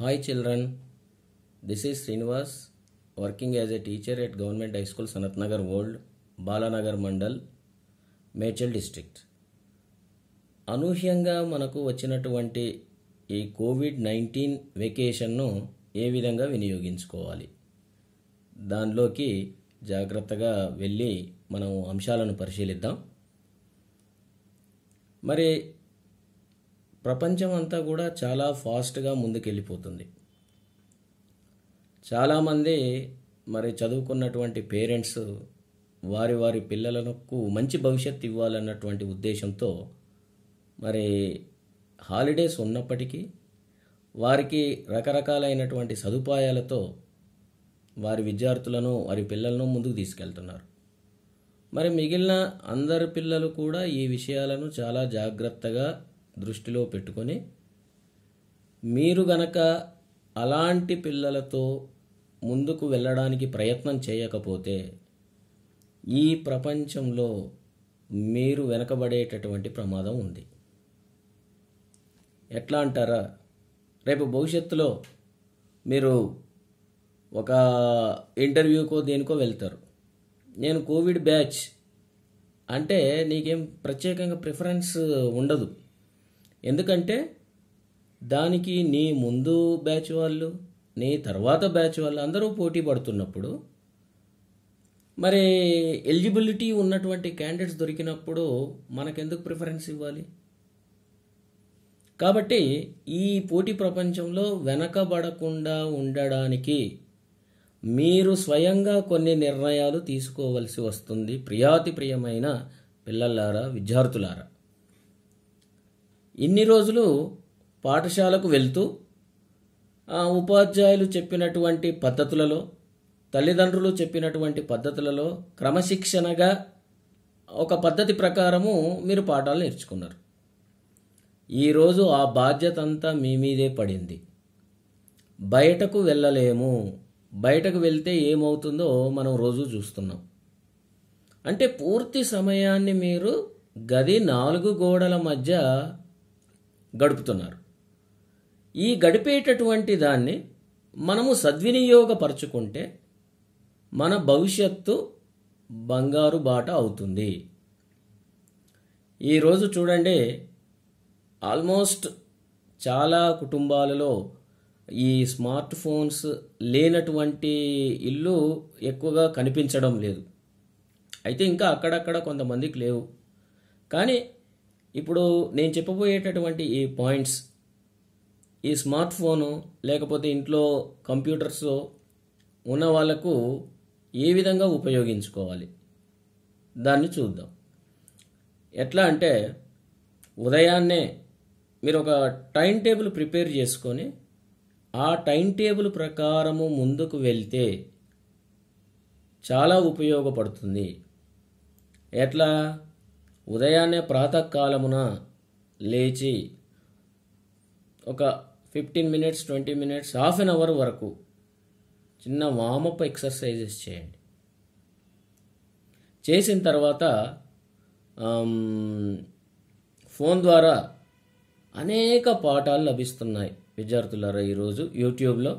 hi children this is Srinivas working as a teacher at government high school Sanathnagar old Balanagar mandal Medchal district అనూహ్యంగా మనకు వచ్చినటువంటి ఈ Covid nineteen వెకేషన్ను ఏ విధంగా వినియోగించుకోవాలి దానిలోకి జాగ్రత్తగా వెళ్ళి మనం అంశాలను పరిశీలిద్దాం మరి ప్రపంచం అంతా కూడా చాలా ఫాస్ట్గా ముందుకెళ్ళిపోతుంది చాలామంది మరి చదువుకున్నటువంటి పేరెంట్స్ వారి వారి పిల్లలకు మంచి భవిష్యత్తు ఇవ్వాలన్నటువంటి ఉద్దేశంతో మరి హాలిడేస్ ఉన్నప్పటికీ వారికి రకరకాలైనటువంటి సదుపాయాలతో వారి విద్యార్థులను వారి పిల్లలను ముందుకు తీసుకెళ్తున్నారు మరి మిగిలిన అందరి పిల్లలు కూడా ఈ విషయాలను చాలా జాగ్రత్తగా దృష్టిలో పెట్టుకొని మీరు గనక అలాంటి పిల్లలతో ముందుకు వెళ్ళడానికి ప్రయత్నం చేయకపోతే ఈ ప్రపంచంలో మీరు వెనకబడేటటువంటి ప్రమాదం ఉంది ఎట్లా అంటారా రేపు భవిష్యత్తులో మీరు ఒక ఇంటర్వ్యూకో దేనికో వెళ్తారు నేను కోవిడ్ బ్యాచ్ అంటే నీకేం ప్రత్యేకంగా ప్రిఫరెన్స్ ఉండదు ఎందుకంటే దానికి నీ ముందు బ్యాచ్ వాళ్ళు నీ తర్వాత బ్యాచ్ వాళ్ళు అందరూ పోటీ పడుతున్నప్పుడు మరి ఎలిజిబిలిటీ ఉన్నటువంటి క్యాండిడేట్స్ దొరికినప్పుడు మనకెందుకు ప్రిఫరెన్స్ ఇవ్వాలి కాబట్టి ఈ పోటీ ప్రపంచంలో వెనకబడకుండా ఉండడానికి మీరు స్వయంగా కొన్ని నిర్ణయాలు తీసుకోవలసి వస్తుంది ప్రియాతి ప్రియమైన పిల్లలారా విద్యార్థులారా ఇన్ని రోజులు పాఠశాలకు వెళ్తూ ఉపాధ్యాయులు చెప్పినటువంటి పద్ధతులలో తల్లిదండ్రులు చెప్పినటువంటి పద్ధతులలో క్రమశిక్షణగా ఒక పద్ధతి ప్రకారము మీరు పాఠాలు నేర్చుకున్నారు ఈరోజు ఆ బాధ్యత అంతా మీ మీదే పడింది బయటకు వెళ్ళలేము బయటకు వెళ్తే ఏమవుతుందో మనం రోజు చూస్తున్నాం అంటే పూర్తి సమయాన్ని మీరు గది నాలుగు గోడల మధ్య గడుపుతున్నారు ఈ గడిపేటటువంటి దాన్ని మనము సద్వినియోగపరచుకుంటే మన భవిష్యత్తు బంగారు బాట అవుతుంది ఈరోజు చూడండి ఆల్మోస్ట్ చాలా కుటుంబాలలో ఈ స్మార్ట్ ఫోన్స్ లేనటువంటి ఇల్లు ఎక్కువగా కనిపించడం లేదు అయితే ఇంకా అక్కడక్కడ కొంతమందికి లేవు కానీ ఇప్పుడు నేను చెప్పబోయేటటువంటి ఈ పాయింట్స్ ఈ స్మార్ట్ ఫోను లేకపోతే ఇంట్లో కంప్యూటర్స్ ఉన్న వాళ్ళకు ఏ విధంగా ఉపయోగించుకోవాలి దాన్ని చూద్దాం ఎట్లా అంటే ఉదయాన్నే మీరు ఒక టైం టేబుల్ ప్రిపేర్ చేసుకొని ఆ టైం టేబుల్ ప్రకారము ముందుకు వెళ్తే చాలా ఉపయోగపడుతుంది ఎట్లా ఉదయాన్నే ప్రాతకాలమున లేచి ఒక fifteen minutes twenty minutes half an hour వరకు చిన్న వామప్ ఎక్సర్సైజెస్ చేయండి చేసిన తర్వాత ఫోన్ ద్వారా అనేక పాఠాలు లభిస్తున్నాయి విద్యార్థులారా ఈరోజు యూట్యూబ్లో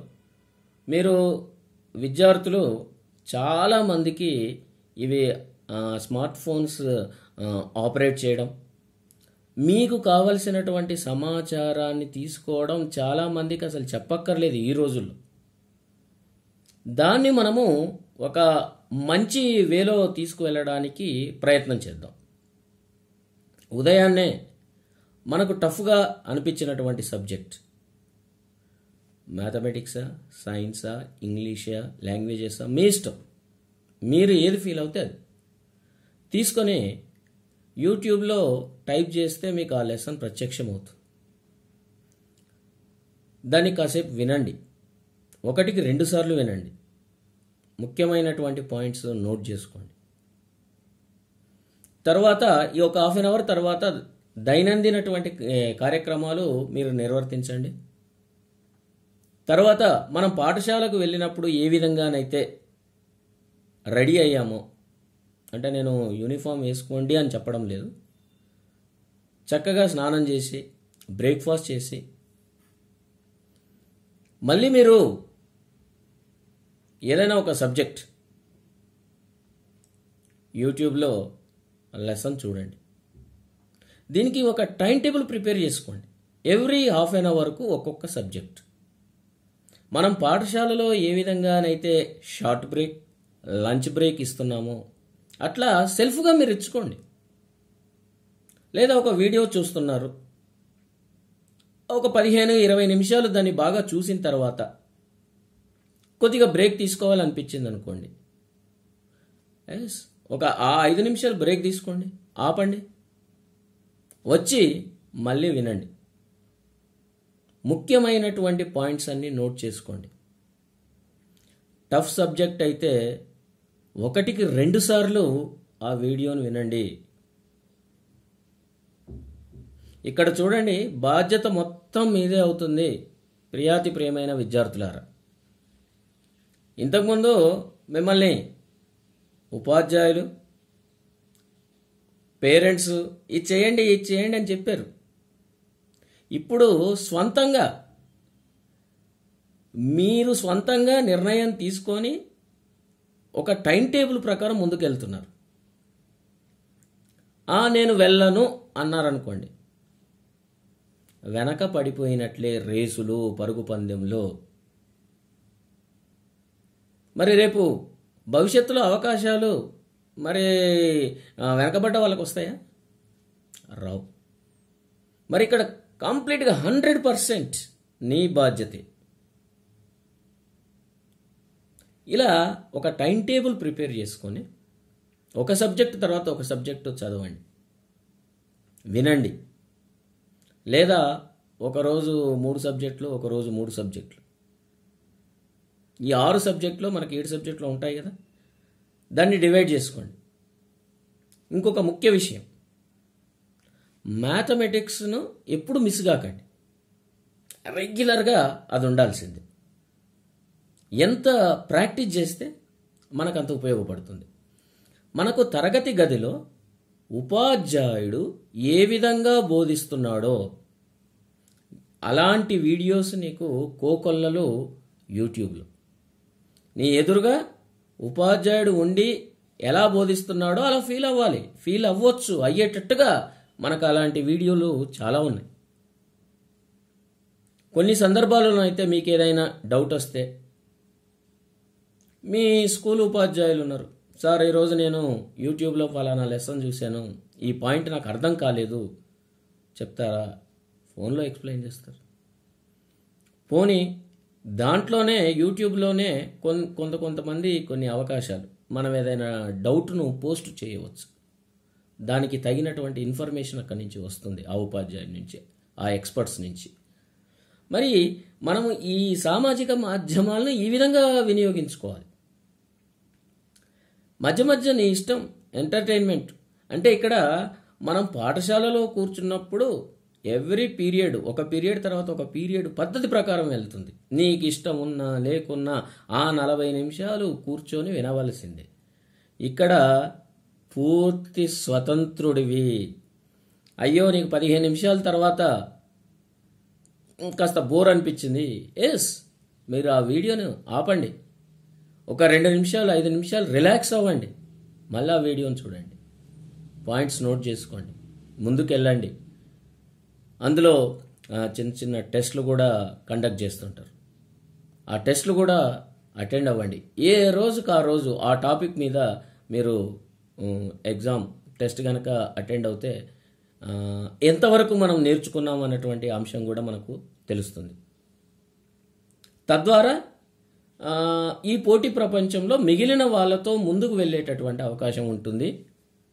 మీరు విద్యార్థులు చాలామందికి ఇవి స్మార్ట్ ఫోన్స్ ఆపరేట్ చేయడం మీకు కావలసినటువంటి సమాచారాన్ని తీసుకోవడం చాలామందికి అసలు చెప్పక్కర్లేదు ఈ రోజుల్లో దాన్ని మనము ఒక మంచి వేలో తీసుకువెళ్ళడానికి ప్రయత్నం చేద్దాం ఉదయాన్నే మనకు టఫ్గా అనిపించినటువంటి సబ్జెక్ట్ మ్యాథమెటిక్సా సైన్సా ఇంగ్లీషా లాంగ్వేజెసా మీ ఇష్టం మీరు ఏది ఫీల్ అవుతే అది తీసుకొని యూట్యూబ్లో టైప్ చేస్తే మీకు ఆ లెసన్ ప్రత్యక్షమవుతుంది దాన్ని కాసేపు వినండి ఒకటికి రెండుసార్లు వినండి ముఖ్యమైనటువంటి పాయింట్స్ నోట్ చేసుకోండి తర్వాత ఈ ఒక హాఫ్ అన్ అవర్ తర్వాత దైనందినటువంటి కార్యక్రమాలు మీరు నిర్వర్తించండి తర్వాత మనం పాఠశాలకు వెళ్ళినప్పుడు ఏ విధంగానైతే రెడీ అయ్యామో అంటే నేను యూనిఫామ్ వేసుకోండి అని చెప్పడం లేదు చక్కగా స్నానం చేసి బ్రేక్ఫాస్ట్ చేసి మళ్ళీ మీరు ఏదైనా ఒక సబ్జెక్ట్ యూట్యూబ్లో లెసన్ చూడండి దీనికి ఒక టైం టేబుల్ ప్రిపేర్ చేసుకోండి ఎవ్రీ హాఫ్ అన్ అవర్కు ఒక్కొక్క సబ్జెక్ట్ మనం పాఠశాలలో ఏ విధంగానైతే షార్ట్ బ్రేక్ లంచ్ బ్రేక్ ఇస్తున్నామో అట్లా సెల్ఫ్గా మీరు ఇచ్చుకోండి లేదా ఒక వీడియో చూస్తున్నారు ఒక పదిహేను ఇరవై నిమిషాలు దాన్ని బాగా చూసిన తర్వాత కొద్దిగా బ్రేక్ తీసుకోవాలనిపించింది అనుకోండి ఎస్ ఒక ఆ ఐదు నిమిషాలు బ్రేక్ తీసుకోండి ఆపండి వచ్చి మళ్ళీ వినండి ముఖ్యమైనటువంటి పాయింట్స్ అన్నీ నోట్ చేసుకోండి టఫ్ సబ్జెక్ట్ అయితే ఒకటికి రెండుసార్లు ఆ వీడియోను వినండి ఇక్కడ చూడండి బాధ్యత మొత్తం మీదే అవుతుంది ప్రియాతి ప్రియమైన విద్యార్థులారా ఇంతకుముందు మిమ్మల్ని ఉపాధ్యాయులు పేరెంట్స్ ఇది చేయండి ఇది చేయండి అని చెప్పారు ఇప్పుడు స్వంతంగా మీరు స్వంతంగా నిర్ణయం తీసుకొని ఒక టైం టేబుల్ ప్రకారం ముందుకు వెళ్తున్నారు నేను వెళ్ళను అన్నారనుకోండి వెనక పడిపోయినట్లే రేసులు పరుగు పందెంలో మరి రేపు భవిష్యత్తులో అవకాశాలు మరి వెనకబడ్డ వాళ్ళకు వస్తాయా రావు మరి ఇక్కడ కంప్లీట్గా హండ్రెడ్ పర్సెంట్ నీ బాధ్యతే ఇలా ఒక టైం టేబుల్ ప్రిపేర్ చేసుకొని ఒక సబ్జెక్ట్ తర్వాత ఒక సబ్జెక్టు చదవండి వినండి లేదా ఒకరోజు మూడు సబ్జెక్టులు ఒకరోజు మూడు సబ్జెక్టులు ఈ ఆరు సబ్జెక్టులో మనకి ఏడు సబ్జెక్టులు ఉంటాయి కదా దాన్ని డివైడ్ చేసుకోండి ఇంకొక ముఖ్య విషయం మ్యాథమెటిక్స్ను ఎప్పుడు మిస్ కాకండి రెగ్యులర్గా అది ఉండాల్సిందే ఎంత ప్రాక్టీస్ చేస్తే మనకు అంత ఉపయోగపడుతుంది మనకు తరగతి గదిలో ఉపాధ్యాయుడు ఏ విధంగా బోధిస్తున్నాడో అలాంటి వీడియోస్ నీకు కోకొల్లలో యూట్యూబ్లో నీ ఎదురుగా ఉపాధ్యాయుడు ఉండి ఎలా బోధిస్తున్నాడో అలా ఫీల్ అవ్వాలి ఫీల్ అవ్వచ్చు అయ్యేటట్టుగా మనకు అలాంటి వీడియోలు చాలా ఉన్నాయి కొన్ని సందర్భాలలో అయితే మీకు ఏదైనా డౌట్ వస్తే మీ స్కూల్ ఉపాధ్యాయులు ఉన్నారు సార్ ఈరోజు నేను యూట్యూబ్లో ఫలానా లెసన్ చూశాను ఈ పాయింట్ నాకు అర్థం కాలేదు చెప్తారా ఫోన్లో ఎక్స్ప్లెయిన్ చేస్తారు పోనీ దాంట్లోనే యూట్యూబ్లోనే కొంత కొంతమంది కొన్ని అవకాశాలు మనం ఏదైనా డౌట్ను పోస్ట్ చేయవచ్చు దానికి తగినటువంటి ఇన్ఫర్మేషన్ అక్కడి నుంచి వస్తుంది ఆ ఉపాధ్యాయుల నుంచి ఆ ఎక్స్పర్ట్స్ నుంచి మరి మనము ఈ సామాజిక మాధ్యమాలను ఈ విధంగా వినియోగించుకోవాలి మధ్య మధ్య నీ ఇష్టం ఎంటర్టైన్మెంట్ అంటే ఇక్కడ మనం పాఠశాలలో కూర్చున్నప్పుడు ఎవ్రీ పీరియడ్ ఒక పీరియడ్ తర్వాత ఒక పీరియడ్ పద్ధతి ప్రకారం వెళ్తుంది నీకు ఇష్టం ఉన్నా లేకున్నా ఆ నలభై నిమిషాలు కూర్చొని వినవలసిందే ఇక్కడ పూర్తి స్వతంత్రుడివి అయ్యో నీకు పదిహేను నిమిషాల తర్వాత కాస్త బోర్ అనిపించింది ఎస్ మీరు ఆ వీడియోను ఆపండి ఒక రెండు నిమిషాలు ఐదు నిమిషాలు రిలాక్స్ అవ్వండి మళ్ళీ వీడియోని చూడండి పాయింట్స్ నోట్ చేసుకోండి ముందుకు వెళ్ళండి అందులో చిన్న చిన్న టెస్ట్లు కూడా కండక్ట్ చేస్తుంటారు ఆ టెస్ట్లు కూడా అటెండ్ అవ్వండి ఏ రోజుకు ఆ రోజు ఆ టాపిక్ మీద మీరు ఎగ్జామ్ టెస్ట్ కనుక అటెండ్ అవుతే ఎంతవరకు మనం నేర్చుకున్నాం అన్నటువంటి అంశం కూడా మనకు తెలుస్తుంది తద్వారా ఈ పోటీ ప్రపంచంలో మిగిలిన వాళ్ళతో ముందుకు వెళ్ళేటటువంటి అవకాశం ఉంటుంది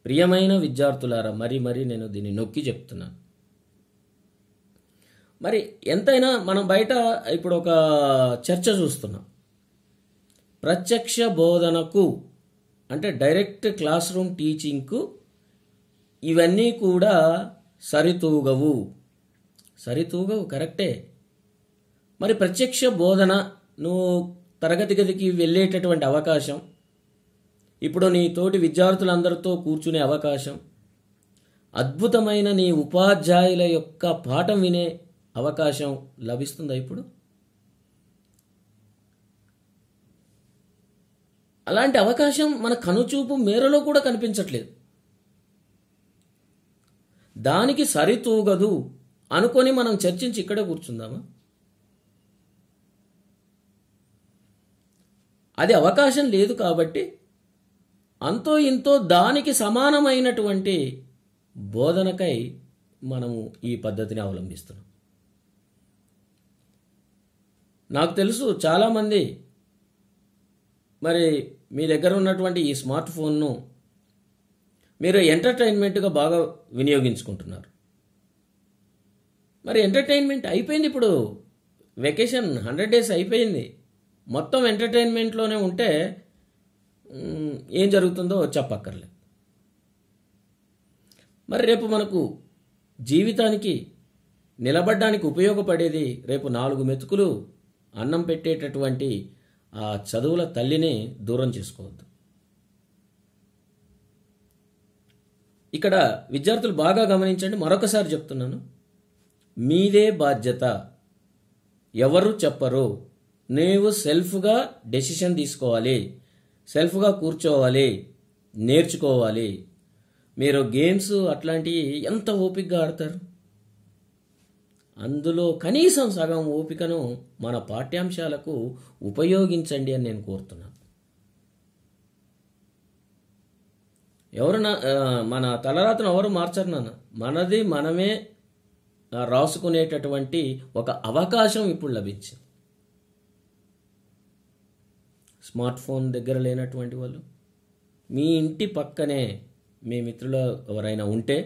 ప్రియమైన విద్యార్థులారా మరి మరి నేను దీన్ని నొక్కి చెప్తున్నాను మరి ఎంతైనా మనం బయట ఇప్పుడు ఒక చర్చ చూస్తున్నాం ప్రత్యక్ష బోధనకు అంటే డైరెక్ట్ క్లాస్ రూమ్ టీచింగ్కు ఇవన్నీ కూడా సరితూగవు సరితూగవు కరెక్టే మరి ప్రత్యక్ష బోధన నువ్వు తరగతి గదికి వెళ్ళేటటువంటి అవకాశం ఇప్పుడు నీ తోటి విద్యార్థులందరితో కూర్చునే అవకాశం అద్భుతమైన నీ ఉపాధ్యాయుల యొక్క పాఠం వినే అవకాశం లభిస్తుందా ఇప్పుడు అలాంటి అవకాశం మన కనుచూపు మేరలో కూడా కనిపించట్లేదు దానికి సరితూగదు అనుకొని మనం చర్చించి ఇక్కడే కూర్చుందామా అది అవకాశం లేదు కాబట్టి అంతో ఇంతో దానికి సమానమైనటువంటి బోధనకై మనము ఈ పద్ధతిని అవలంబిస్తున్నాం నాకు తెలుసు చాలామంది మరి మీ దగ్గర ఉన్నటువంటి ఈ స్మార్ట్ ఫోన్ను మీరు ఎంటర్టైన్మెంట్గా బాగా వినియోగించుకుంటున్నారు మరి ఎంటర్టైన్మెంట్ అయిపోయింది ఇప్పుడు వెకేషన్ హండ్రెడ్ డేస్ అయిపోయింది మొత్తం ఎంటర్టైన్మెంట్లోనే ఉంటే ఏం జరుగుతుందో చెప్పక్కర్లేదు మరి రేపు మనకు జీవితానికి నిలబడ్డానికి ఉపయోగపడేది రేపు నాలుగు మెతుకులు అన్నం పెట్టేటటువంటి ఆ చదువుల తల్లిని దూరం చేసుకోవద్దు ఇక్కడ విద్యార్థులు బాగా గమనించండి మరొకసారి చెప్తున్నాను మీదే బాధ్యత ఎవరు చెప్పరు నీవు సెల్ఫ్గా డెసిషన్ తీసుకోవాలి సెల్ఫ్గా కూర్చోవాలి నేర్చుకోవాలి మీరు గేమ్స్ అట్లాంటివి ఎంత ఓపికగా ఆడతారు అందులో కనీసం సగం ఓపికను మన పాఠ్యాంశాలకు ఉపయోగించండి అని నేను కోరుతున్నాను ఎవరు మన తలరాతను ఎవరు మార్చరు నాన్న మనది మనమే రాసుకునేటటువంటి ఒక అవకాశం ఇప్పుడు లభించింది స్మార్ట్ ఫోన్ దగ్గర లేనటువంటి వాళ్ళు మీ ఇంటి పక్కనే మీ మిత్రులు ఎవరైనా ఉంటే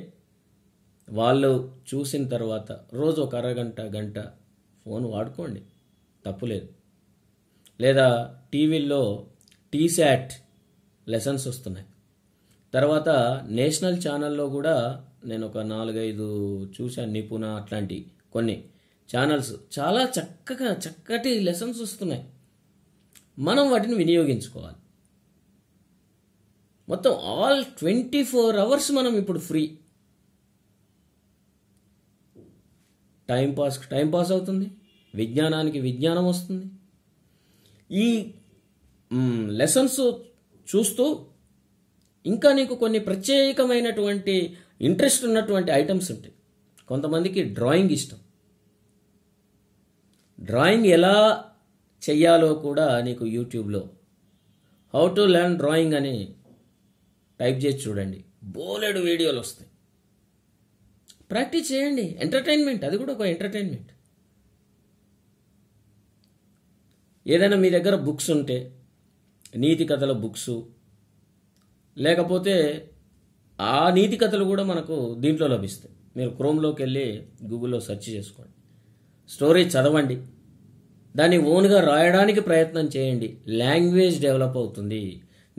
వాళ్ళు చూసిన తర్వాత రోజు ఒక అరగంట గంట ఫోన్ వాడుకోండి తప్పులేదు లేదా టీవీల్లో టీశాట్ లెసన్స్ వస్తున్నాయి తర్వాత నేషనల్ ఛానల్లో కూడా నేను ఒక నాలుగైదు చూశాను నిపుణ అట్లాంటి కొన్ని ఛానల్స్ చాలా చక్కగా చక్కటి లెసన్స్ వస్తున్నాయి మనం వాటిని వినియోగించుకోవాలి మొత్తం ఆల్ ట్వంటీ ఫోర్ అవర్స్ మనం ఇప్పుడు free time pass time pass అవుతుంది విజ్ఞానానికి విజ్ఞానం వస్తుంది ఈ లెసన్స్ చూస్తూ ఇంకా నీకు కొన్ని ప్రత్యేకమైనటువంటి ఇంట్రెస్ట్ ఉన్నటువంటి ఐటమ్స్ ఉంటాయి కొంతమందికి డ్రాయింగ్ ఇష్టం డ్రాయింగ్ ఎలా చెయ్యాలో కూడా నీకు యూట్యూబ్లో హౌ టు లెర్న్ డ్రాయింగ్ అని టైప్ చేసి చూడండి బోలెడు వీడియోలు వస్తాయి ప్రాక్టీస్ చేయండి ఎంటర్టైన్మెంట్ అది కూడా ఒక ఎంటర్టైన్మెంట్ ఏదైనా మీ దగ్గర బుక్స్ ఉంటే నీతి కథల బుక్స్ లేకపోతే ఆ నీతి కథలు కూడా మనకు దీంట్లో లభిస్తాయి మీరు క్రోమ్లోకి వెళ్ళి గూగుల్లో సెర్చ్ చేసుకోండి స్టోరీ చదవండి దాన్ని ఓన్గా రాయడానికి ప్రయత్నం చేయండి లాంగ్వేజ్ డెవలప్ అవుతుంది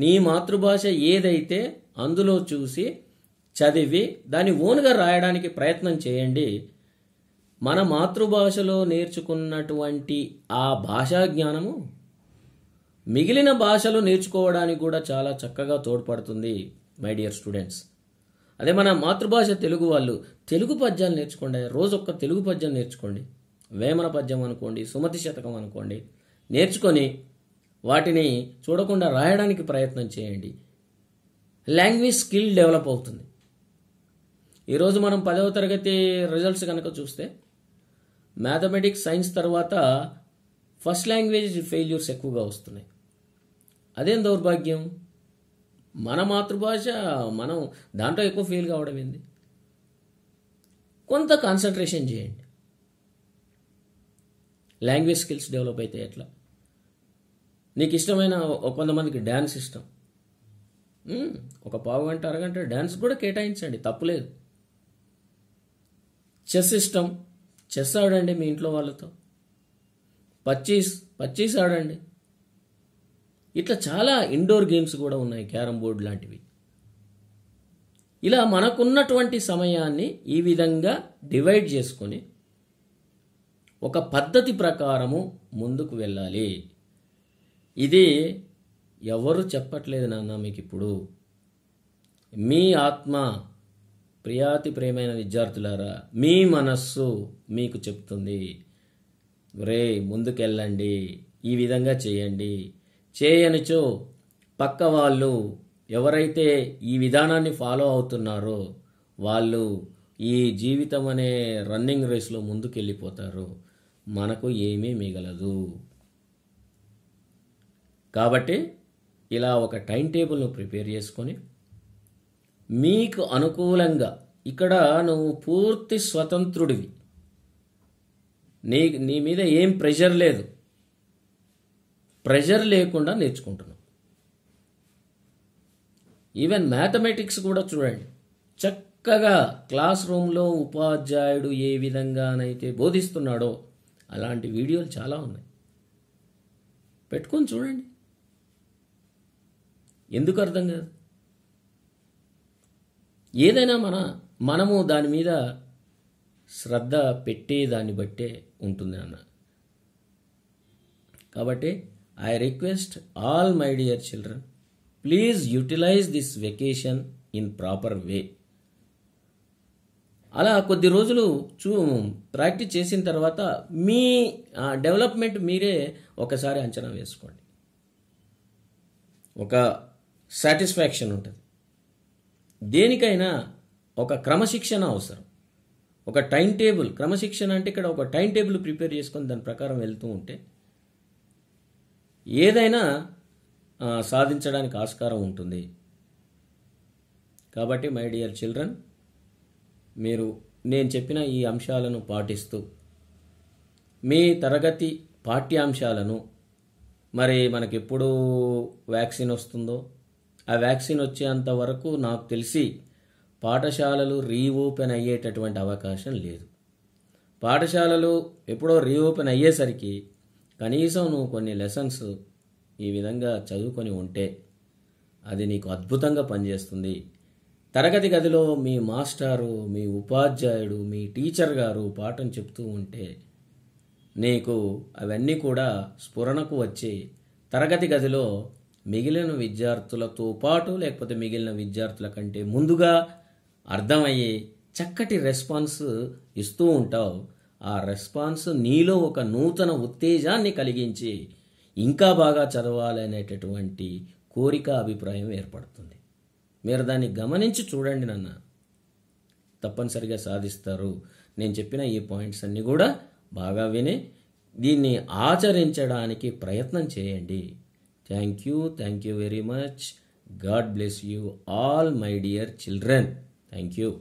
నీ మాతృభాష ఏదైతే అందులో చూసి చదివి దాన్ని ఓన్గా రాయడానికి ప్రయత్నం చేయండి మన మాతృభాషలో నేర్చుకున్నటువంటి ఆ భాషా జ్ఞానము మిగిలిన భాషలు నేర్చుకోవడానికి కూడా చాలా చక్కగా తోడ్పడుతుంది మై డియర్ స్టూడెంట్స్ అదే మన మాతృభాష తెలుగు వాళ్ళు తెలుగు పద్యాలు నేర్చుకోండి రోజు ఒక్క తెలుగు పద్యం నేర్చుకోండి వేమన పద్యం అనుకోండి సుమతి శతకం అనుకోండి నేర్చుకొని వాటిని చూడకుండా రాయడానికి ప్రయత్నం చేయండి లాంగ్వేజ్ స్కిల్ డెవలప్ అవుతుంది ఈరోజు మనం పదవ తరగతి రిజల్ట్స్ కనుక చూస్తే మ్యాథమెటిక్స్ సైన్స్ తర్వాత ఫస్ట్ లాంగ్వేజ్ ఫెయిల్యూర్స్ ఎక్కువగా వస్తున్నాయి అదేం దౌర్భాగ్యం మన మాతృభాష మనం దాంట్లో ఎక్కువ ఫెయిల్ కావడం ఏంది కొంత కాన్సన్ట్రేషన్ చేయండి లాంగ్వేజ్ స్కిల్స్ డెవలప్ అయితే ఎట్లా నీకు ఇష్టమైన కొంతమందికి డ్యాన్స్ ఇష్టం ఒక పావు గంట అరగంట డ్యాన్స్ కూడా కేటాయించండి తప్పులేదు చెస్ ఇష్టం చెస్ ఆడండి మీ ఇంట్లో వాళ్ళతో పచ్చీస్ పచ్చీస్ ఆడండి ఇట్లా చాలా ఇండోర్ గేమ్స్ కూడా ఉన్నాయి క్యారమ్ బోర్డు లాంటివి ఇలా మనకున్నటువంటి సమయాన్ని ఈ విధంగా డివైడ్ చేసుకొని ఒక పద్ధతి ప్రకారము ముందుకు వెళ్ళాలి ఇది ఎవరు చెప్పట్లేదు నాన్న మీకు ఇప్పుడు మీ ఆత్మ ప్రియాతి ప్రేమైన విద్యార్థులారా మీ మనస్సు మీకు చెప్తుంది రే ముందుకెళ్ళండి ఈ విధంగా చేయండి చేయనిచో పక్క వాళ్ళు ఎవరైతే ఈ విధానాన్ని ఫాలో అవుతున్నారో వాళ్ళు ఈ జీవితం అనే రన్నింగ్ రేస్లో ముందుకెళ్ళిపోతారు మనకు ఏమీ మిగలదు కాబట్టి ఇలా ఒక టైం టేబుల్ను ప్రిపేర్ చేసుకొని మీకు అనుకూలంగా ఇక్కడ నువ్వు పూర్తి స్వతంత్రుడివి నీ నీ మీద ఏం ప్రెషర్ లేదు ప్రెషర్ లేకుండా నేర్చుకుంటున్నావు ఈవెన్ మ్యాథమెటిక్స్ కూడా చూడండి చక్కగా క్లాస్ రూమ్లో ఉపాధ్యాయుడు ఏ విధంగానైతే బోధిస్తున్నాడో అలాంటి వీడియోలు చాలా ఉన్నాయి పెట్టుకొని చూడండి ఎందుకు అర్థం కాదు ఏదైనా మన మనము దాని మీద శ్రద్ధ పెట్టే దాన్ని బట్టే ఉంటుంది అన్న కాబట్టి I request all my dear children please utilize this vacation in proper way అలా కొద్ది రోజులు చూ ప్రాక్టీస్ చేసిన తర్వాత మీ డెవలప్మెంట్ మీరే ఒకసారి అంచనా వేసుకోండి ఒక సాటిస్ఫాక్షన్ ఉంటుంది దేనికైనా ఒక క్రమశిక్షణ అవసరం ఒక టైం టేబుల్ క్రమశిక్షణ అంటే ఇక్కడ ఒక టైం టేబుల్ ప్రిపేర్ చేసుకొని దాని ప్రకారం వెళ్తూ ఉంటే ఏదైనా సాధించడానికి ఆస్కారం ఉంటుంది కాబట్టి మై డియర్ చిల్డ్రన్ మీరు నేను చెప్పిన ఈ అంశాలను పాటిస్తూ మీ తరగతి పాఠ్యాంశాలను మరి మనకెప్పుడు వ్యాక్సిన్ వస్తుందో ఆ వ్యాక్సిన్ వచ్చేంత వరకు నాకు తెలిసి పాఠశాలలు రీఓపెన్ అయ్యేటటువంటి అవకాశం లేదు పాఠశాలలు ఎప్పుడో రీఓపెన్ అయ్యేసరికి కనీసం నువ్వు కొన్ని లెసన్స్ ఈ విధంగా చదువుకొని ఉంటే అది నీకు అద్భుతంగా పనిచేస్తుంది తరగతి గదిలో మీ మాస్టారు మీ ఉపాధ్యాయుడు మీ టీచర్ గారు పాఠం చెప్తూ ఉంటే నీకు అవన్నీ కూడా స్ఫురణకు వచ్చి తరగతి గదిలో మిగిలిన విద్యార్థులతో పాటు లేకపోతే మిగిలిన విద్యార్థుల కంటే ముందుగా అర్థమయ్యే చక్కటి రెస్పాన్స్ ఇస్తూ ఉంటావు ఆ రెస్పాన్స్ నీలో ఒక నూతన ఉత్తేజాన్ని కలిగించి ఇంకా బాగా చదవాలనేటటువంటి కోరిక అభిప్రాయం ఏర్పడుతుంది మీరు దాన్ని గమనించి చూడండి నాన్న తప్పనిసరిగా సాధిస్తారు నేను చెప్పిన ఈ పాయింట్స్ అన్నీ కూడా బాగా విని దీన్ని ఆచరించడానికి ప్రయత్నం చేయండి thank you thank you very much God bless you all my dear children thank you